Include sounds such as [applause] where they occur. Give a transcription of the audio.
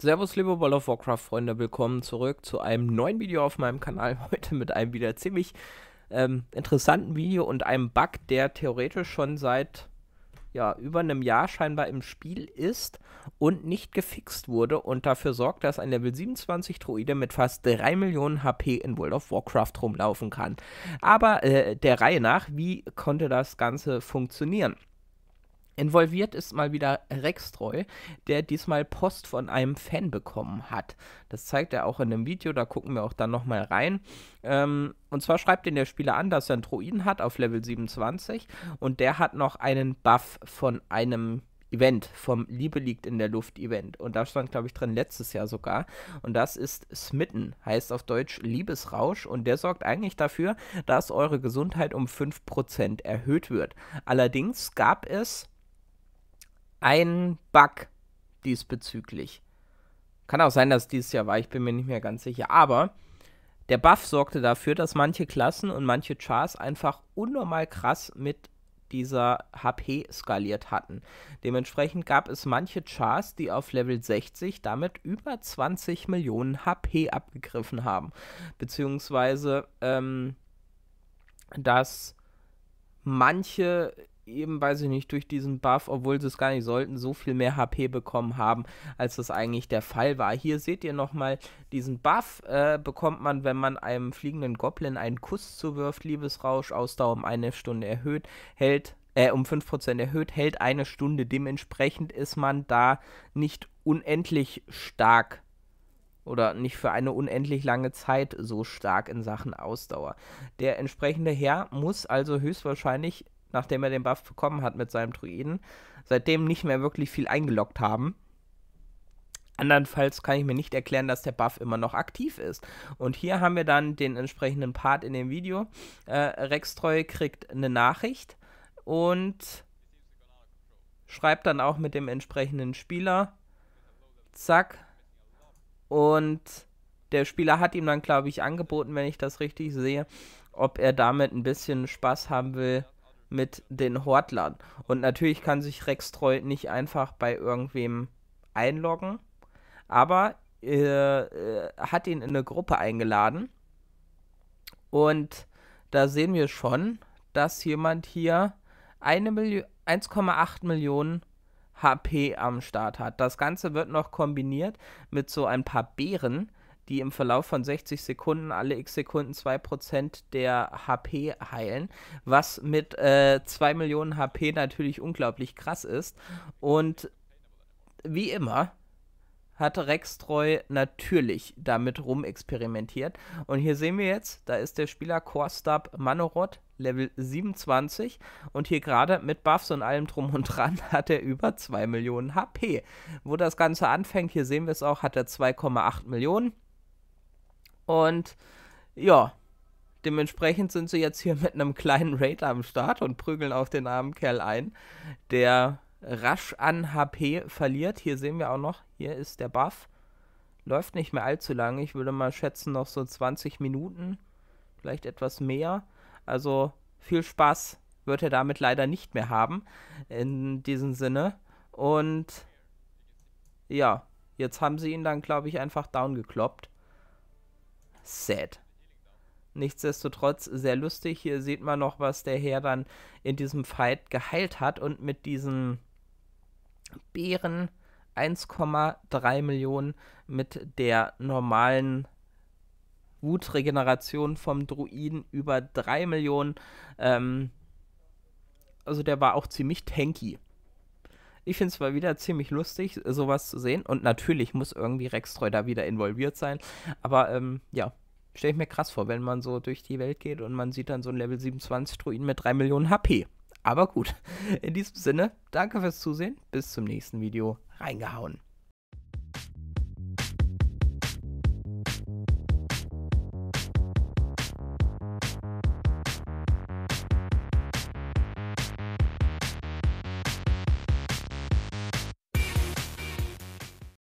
Servus, liebe World of Warcraft-Freunde, willkommen zurück zu einem neuen Video auf meinem Kanal. [laughs] Heute mit einem wieder ziemlich ähm, interessanten Video und einem Bug, der theoretisch schon seit ja, über einem Jahr scheinbar im Spiel ist und nicht gefixt wurde und dafür sorgt, dass ein Level 27 Droide mit fast 3 Millionen HP in World of Warcraft rumlaufen kann. Aber äh, der Reihe nach, wie konnte das Ganze funktionieren? Involviert ist mal wieder Rextreu, der diesmal Post von einem Fan bekommen hat. Das zeigt er auch in dem Video, da gucken wir auch dann nochmal rein. Ähm, und zwar schreibt ihn der Spieler an, dass er einen Druiden hat auf Level 27 und der hat noch einen Buff von einem Event, vom Liebe liegt in der Luft Event. Und da stand, glaube ich, drin letztes Jahr sogar. Und das ist Smitten, heißt auf Deutsch Liebesrausch. Und der sorgt eigentlich dafür, dass eure Gesundheit um 5% erhöht wird. Allerdings gab es einen Bug diesbezüglich. Kann auch sein, dass es dieses Jahr war, ich bin mir nicht mehr ganz sicher. Aber der Buff sorgte dafür, dass manche Klassen und manche Chars einfach unnormal krass mit dieser HP skaliert hatten. Dementsprechend gab es manche Chars, die auf Level 60 damit über 20 Millionen HP abgegriffen haben. Beziehungsweise, ähm, dass manche eben, weiß ich nicht, durch diesen Buff, obwohl sie es gar nicht sollten, so viel mehr HP bekommen haben, als das eigentlich der Fall war. Hier seht ihr nochmal, diesen Buff äh, bekommt man, wenn man einem fliegenden Goblin einen Kuss zuwirft, Liebesrausch, Ausdauer um eine Stunde erhöht, hält äh, um 5% erhöht, hält eine Stunde. Dementsprechend ist man da nicht unendlich stark oder nicht für eine unendlich lange Zeit so stark in Sachen Ausdauer. Der entsprechende Herr muss also höchstwahrscheinlich nachdem er den Buff bekommen hat mit seinem Druiden, seitdem nicht mehr wirklich viel eingeloggt haben. Andernfalls kann ich mir nicht erklären, dass der Buff immer noch aktiv ist. Und hier haben wir dann den entsprechenden Part in dem Video. Äh, Rex kriegt eine Nachricht und schreibt dann auch mit dem entsprechenden Spieler. Zack. Und der Spieler hat ihm dann, glaube ich, angeboten, wenn ich das richtig sehe, ob er damit ein bisschen Spaß haben will, mit den Hortlern. Und natürlich kann sich Rextroy nicht einfach bei irgendwem einloggen, aber äh, äh, hat ihn in eine Gruppe eingeladen. Und da sehen wir schon, dass jemand hier 1,8 Millionen HP am Start hat. Das Ganze wird noch kombiniert mit so ein paar Beeren, die im Verlauf von 60 Sekunden alle x Sekunden 2% der HP heilen, was mit äh, 2 Millionen HP natürlich unglaublich krass ist. Und wie immer hatte Rextroy natürlich damit rumexperimentiert. Und hier sehen wir jetzt, da ist der Spieler Korstab Manorot, Level 27. Und hier gerade mit Buffs und allem drum und dran [laughs] hat er über 2 Millionen HP. Wo das Ganze anfängt, hier sehen wir es auch, hat er 2,8 Millionen. Und ja, dementsprechend sind sie jetzt hier mit einem kleinen Raid am Start und prügeln auf den armen Kerl ein, der rasch an HP verliert. Hier sehen wir auch noch, hier ist der Buff. Läuft nicht mehr allzu lange. Ich würde mal schätzen, noch so 20 Minuten, vielleicht etwas mehr. Also viel Spaß wird er damit leider nicht mehr haben, in diesem Sinne. Und ja, jetzt haben sie ihn dann, glaube ich, einfach down gekloppt sad. Nichtsdestotrotz sehr lustig. Hier sieht man noch, was der Herr dann in diesem Fight geheilt hat und mit diesen Beeren 1,3 Millionen mit der normalen Wutregeneration vom Druiden über 3 Millionen. Ähm, also der war auch ziemlich tanky. Ich finde es mal wieder ziemlich lustig, sowas zu sehen. Und natürlich muss irgendwie Rextreu da wieder involviert sein. Aber ähm, ja, stelle ich mir krass vor, wenn man so durch die Welt geht und man sieht dann so ein Level 27 Druiden mit 3 Millionen HP. Aber gut, in diesem Sinne, danke fürs Zusehen. Bis zum nächsten Video. Reingehauen.